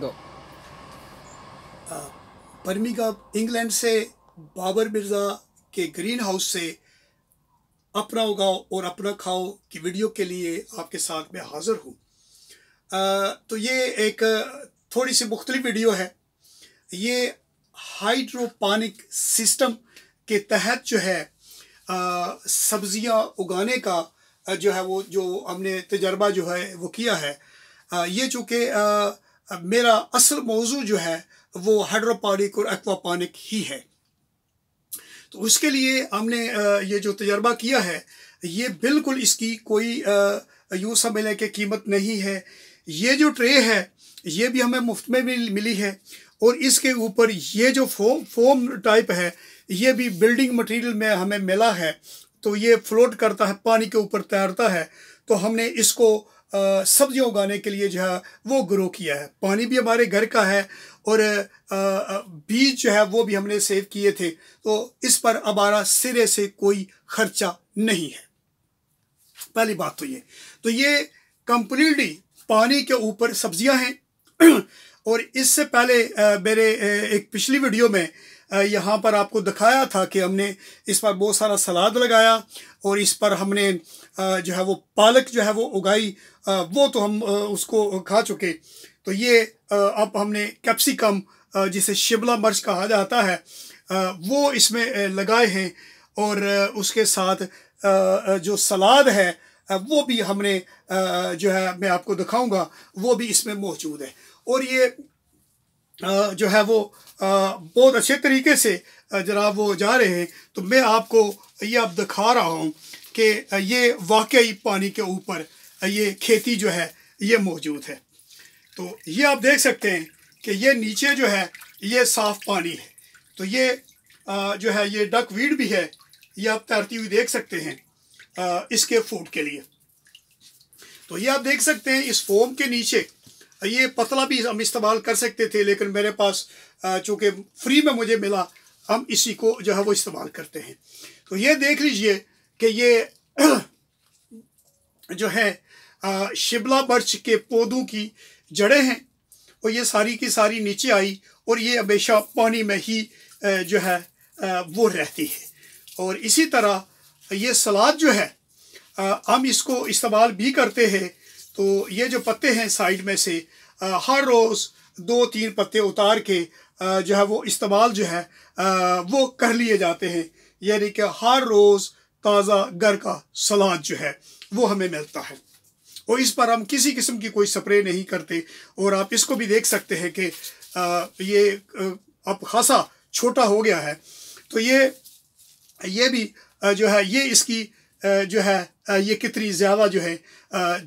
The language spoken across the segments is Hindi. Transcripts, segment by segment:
गो परमी का इंग्लैंड से बाबर मिर्ज़ा के ग्रीन हाउस से अपना उगाओ और अपना खाओ की वीडियो के लिए आपके साथ में हाज़िर हूँ uh, तो ये एक uh, थोड़ी सी मुख्तलिफ वीडियो है ये हाइड्रोपानिक सिस्टम के तहत जो है uh, सब्जियां उगाने का जो है वो जो हमने तजर्बा जो है वो किया है ये चूँकि मेरा असल मौजू जो है वो हाइड्रोपानिक और एक्वापानिक ही है तो उसके लिए हमने ये जो तजर्बा किया है ये बिल्कुल इसकी कोई यूँ समझ की कि कीमत नहीं है ये जो ट्रे है ये भी हमें मुफ्त में मिली है और इसके ऊपर ये जो फोम फोम टाइप है ये भी बिल्डिंग मटेरियल में हमें मिला है तो ये फ्लोट करता है पानी के ऊपर तैरता है तो हमने इसको सब्जियां उगाने के लिए जो है वो ग्रो किया है पानी भी हमारे घर का है और बीज जो है वो भी हमने सेव किए थे तो इस पर हमारा सिरे से कोई खर्चा नहीं है पहली बात तो ये तो ये कंप्लीटली पानी के ऊपर सब्जियां हैं और इससे पहले मेरे एक पिछली वीडियो में यहाँ पर आपको दिखाया था कि हमने इस पर बहुत सारा सलाद लगाया और इस पर हमने जो है वो पालक जो है वो उगाई वो तो हम उसको खा चुके तो ये अब हमने कैप्सिकम जिसे शिमला मर्च कहा जाता है वो इसमें लगाए हैं और उसके साथ जो सलाद है वो भी हमने जो है मैं आपको दिखाऊंगा वो भी इसमें मौजूद है और ये जो है वो बहुत अच्छे तरीके से जनाब वो जा रहे हैं तो मैं आपको ये अब दिखा रहा हूँ कि ये वाकई पानी के ऊपर ये खेती जो है ये मौजूद है तो ये आप देख सकते हैं कि ये नीचे जो है ये साफ़ पानी है तो ये जो है ये डक वीड भी है ये आप तैरती हुई देख सकते हैं इसके फूड के लिए तो ये आप देख सकते हैं इस फोम के नीचे ये पतला भी हम इस्तेमाल कर सकते थे लेकिन मेरे पास चूँकि फ्री में मुझे मिला हम इसी को जो है वो इस्तेमाल करते हैं तो ये देख लीजिए कि ये जो है शिमला मर्च के पौधों की जड़ें हैं और ये सारी की सारी नीचे आई और ये हमेशा पानी में ही जो है वो रहती है और इसी तरह ये सलाद जो है हम इसको इस्तेमाल भी करते हैं तो ये जो पत्ते हैं साइड में से आ, हर रोज़ दो तीन पत्ते उतार के आ, जो है वो इस्तेमाल जो है आ, वो कर लिए जाते हैं यानी कि हर रोज़ ताज़ा घर का सलाद जो है वो हमें मिलता है और इस पर हम किसी किस्म की कोई स्प्रे नहीं करते और आप इसको भी देख सकते हैं कि ये अब खासा छोटा हो गया है तो ये ये भी जो है ये इसकी जो है ये कितनी ज़्यादा जो है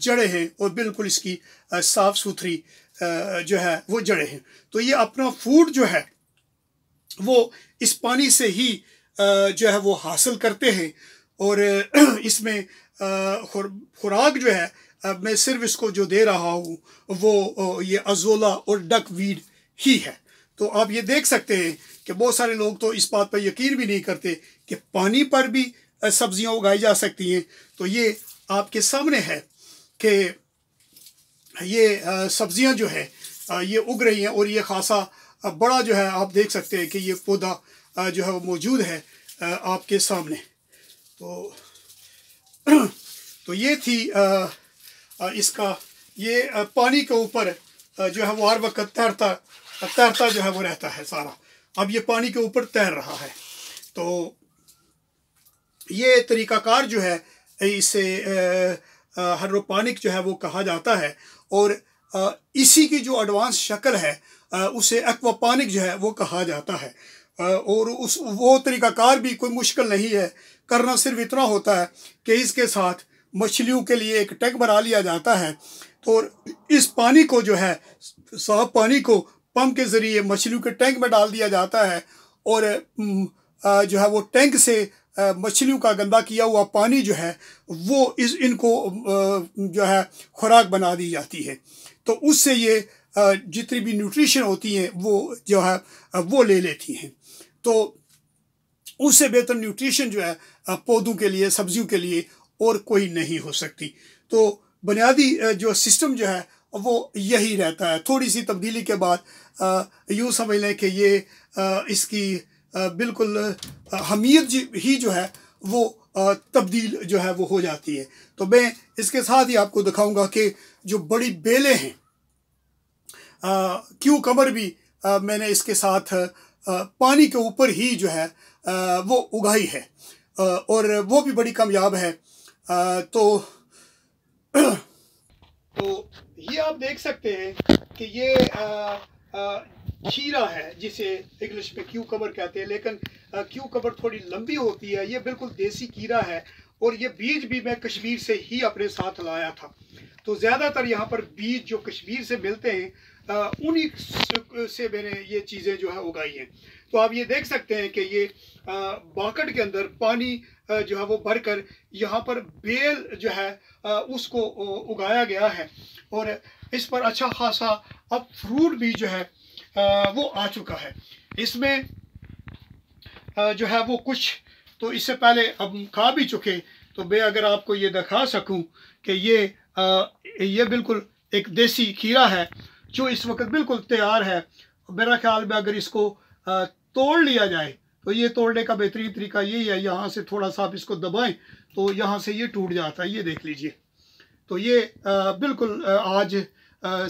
जड़ें हैं और बिल्कुल इसकी साफ़ सुथरी जो है वो जड़े हैं तो ये अपना फूड जो है वो इस पानी से ही जो है वो हासिल करते हैं और इसमें खुराक जो है मैं सिर्फ इसको जो दे रहा हूँ वो ये अजोला और डक वीड ही है तो आप ये देख सकते हैं कि बहुत सारे लोग तो इस बात पर यकीन भी नहीं करते कि पानी पर भी सब्जियां उगाई जा सकती हैं तो ये आपके सामने है कि ये सब्जियां जो है ये उग रही हैं और ये खासा बड़ा जो है आप देख सकते हैं कि ये पौधा जो है वो मौजूद है आपके सामने तो तो ये थी इसका ये पानी के ऊपर जो है वो हर वक्त तैरता तैरता जो है वो रहता है सारा अब ये पानी के ऊपर तैर रहा है तो ये तरीकाकार जो है इसे हड्रोपानिक जो है वो कहा जाता है और इसी की जो एडवांस शक्ल है उसे एक्वापानिक जो है वो कहा जाता है और उस वो तरीकाकार भी कोई मुश्किल नहीं है करना सिर्फ इतना होता है कि इसके साथ मछलियों के लिए एक टैग बना लिया जाता है तो और इस पानी को जो है साफ पानी को पंप के ज़रिए मछलियों के टैंक में डाल दिया जाता है और जो है वो टैंक से मछलियों का गंदा किया हुआ पानी जो है वो इस इनको जो है खुराक बना दी जाती है तो उससे ये जितनी भी न्यूट्रिशन होती हैं वो जो है वो ले लेती हैं तो उससे बेहतर न्यूट्रिशन जो है पौधों के लिए सब्जियों के लिए और कोई नहीं हो सकती तो बुनियादी जो सिस्टम जो है वो यही रहता है थोड़ी सी तब्दीली के बाद यूँ समझ लें कि ये इसकी बिल्कुल हमीद जी ही जो है वो तब्दील जो है वो हो जाती है तो मैं इसके साथ ही आपको दिखाऊंगा कि जो बड़ी बेले हैं क्यों कमर भी आ, मैंने इसके साथ आ, पानी के ऊपर ही जो है आ, वो उगाई है और वो भी बड़ी कामयाब है तो तो ये आप देख सकते हैं कि ये खीरा है जिसे इंग्लिश में क्यू कबर कहते हैं लेकिन क्यू कबर थोड़ी लंबी होती है ये बिल्कुल देसी खीरा है और ये बीज भी मैं कश्मीर से ही अपने साथ लाया था तो ज़्यादातर यहाँ पर बीज जो कश्मीर से मिलते हैं उन्हीं से मैंने ये चीज़ें जो है उगाई हैं तो आप ये देख सकते हैं कि ये बाकट के अंदर पानी जो है वो भरकर यहाँ पर बेल जो है उसको उगाया गया है और इस पर अच्छा खासा अब फ्रूट भी जो है वो आ चुका है इसमें जो है वो कुछ तो इससे पहले हम खा भी चुके तो मैं अगर आपको ये दिखा सकूं कि ये ये बिल्कुल एक देसी खीरा है जो इस वक्त बिल्कुल तैयार है मेरा ख्याल में अगर इसको तोड़ लिया जाए तो ये तोड़ने का बेहतरीन तरीका यही है यहाँ से थोड़ा सा आप इसको दबाएं तो यहाँ से ये टूट जाता है ये देख लीजिए तो ये बिल्कुल आज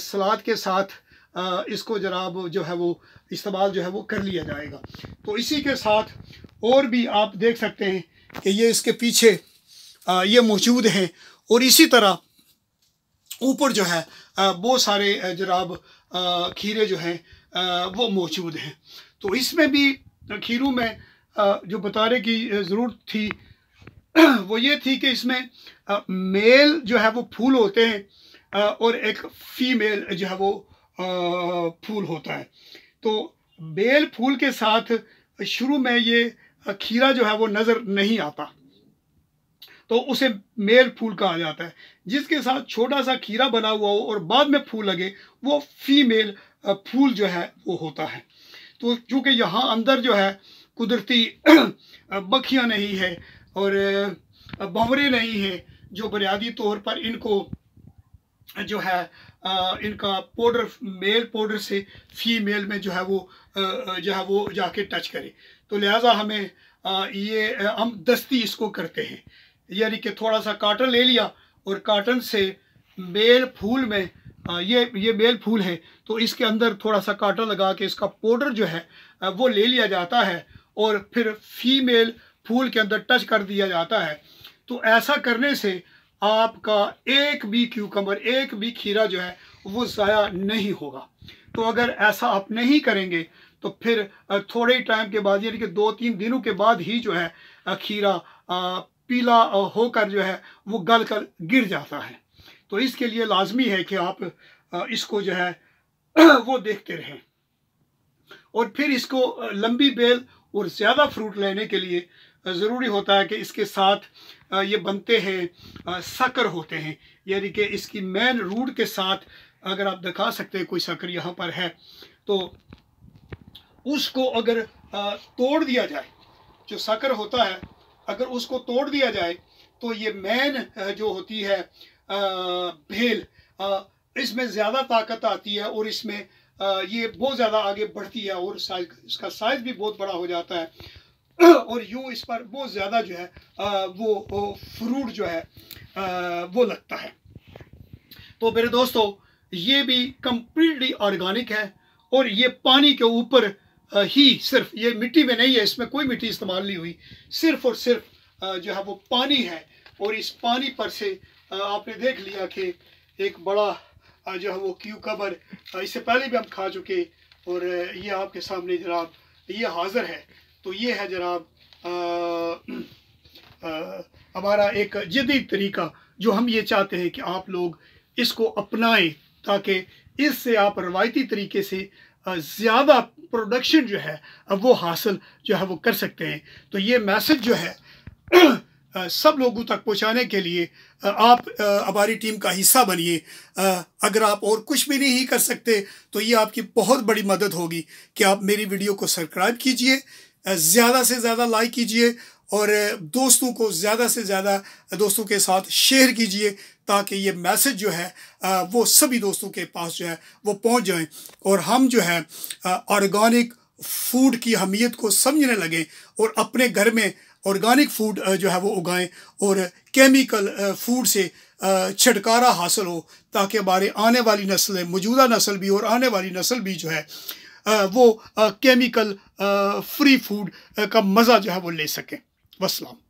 सलाद के साथ इसको जनाब जो है वो इस्तेमाल जो है वो कर लिया जाएगा तो इसी के साथ और भी आप देख सकते हैं कि ये इसके पीछे ये मौजूद हैं और इसी तरह ऊपर जो है बहुत सारे जनाब खीरे जो हैं वो मौजूद हैं तो इसमें भी खीरों में जो बताने की ज़रूरत थी वो ये थी कि इसमें मेल जो है वो फूल होते हैं और एक फीमेल जो है वो फूल होता है तो बेल फूल के साथ शुरू में ये खीरा जो है वो नज़र नहीं आता तो उसे मेल फूल कहा जाता है जिसके साथ छोटा सा खीरा बना हुआ हो और बाद में फूल लगे वो फीमेल फूल जो है वो होता है तो चूँकि यहाँ अंदर जो है कुदरती बखियाँ नहीं है और बवरे नहीं है जो बुनियादी तौर पर इनको जो है इनका पाउडर मेल पाउडर से फीमेल में जो है वो जो है वो जाके टच करे तो लिहाजा हमें ये हम दस्ती इसको करते हैं यानी कि थोड़ा सा काटन ले लिया और काटन से मेल फूल में ये ये मेल फूल है तो इसके अंदर थोड़ा सा काटन लगा के इसका पाउडर जो है वो ले लिया जाता है और फिर फीमेल फूल के अंदर टच कर दिया जाता है तो ऐसा करने से आपका एक भी क्यूकम्बर एक भी खीरा जो है वो ज़ाया नहीं होगा तो अगर ऐसा आप नहीं करेंगे तो फिर थोड़े टाइम के बाद यानी कि दो तीन दिनों के बाद ही जो है खीरा पीला होकर जो है वो गल कर गिर जाता है तो इसके लिए लाजमी है कि आप इसको जो है वो देखते रहें और फिर इसको लंबी बेल और ज़्यादा फ्रूट लेने के लिए ज़रूरी होता है कि इसके साथ ये बनते हैं सकर होते हैं यानी कि इसकी मेन रूट के साथ अगर आप दिखा सकते हैं कोई सकर यहाँ पर है तो उसको अगर तोड़ दिया जाए जो सकर होता है अगर उसको तोड़ दिया जाए तो ये मेन जो होती है भेल इसमें ज़्यादा ताकत आती है और इसमें ये बहुत ज़्यादा आगे बढ़ती है और साइज इसका साइज़ भी बहुत बड़ा हो जाता है और यूँ इस पर बहुत ज़्यादा जो है वो, फ्रूट जो है वो लगता है तो मेरे दोस्तों ये भी कम्प्लीटली ऑर्गेनिक है और ये पानी के ऊपर ही सिर्फ ये मिट्टी में नहीं है इसमें कोई मिट्टी इस्तेमाल नहीं हुई सिर्फ और सिर्फ जो है वो पानी है और इस पानी पर से आपने देख लिया कि एक बड़ा जो है वो कबर इससे पहले भी हम खा चुके और ये आपके सामने जनाब ये हाजिर है तो ये है जनाब हमारा एक जदीद तरीका जो हम ये चाहते हैं कि आप लोग इसको अपनाएं ताकि इससे आप रवायती तरीके से ज़्यादा प्रोडक्शन जो है वो हासिल जो है वो कर सकते हैं तो ये मैसेज जो है सब लोगों तक पहुंचाने के लिए आप हमारी टीम का हिस्सा बनिए अगर आप और कुछ भी नहीं कर सकते तो ये आपकी बहुत बड़ी मदद होगी कि आप मेरी वीडियो को सब्सक्राइब कीजिए ज़्यादा से ज़्यादा लाइक कीजिए और दोस्तों को ज़्यादा से ज़्यादा दोस्तों के साथ शेयर कीजिए ताकि ये मैसेज जो है वो सभी दोस्तों के पास जो है वो पहुंच जाए और हम जो है ऑर्गेनिक फूड की अहमियत को समझने लगें और अपने घर में ऑर्गेनिक फूड जो है वो उगाएं और केमिकल फूड से छटकारा हासिल हो ताकि हमारे आने वाली नस्लें मौजूदा नस्ल भी और आने वाली नस्ल भी जो है वो केमिकल फ्री फूड का मज़ा जो है वो ले सकें वसलाम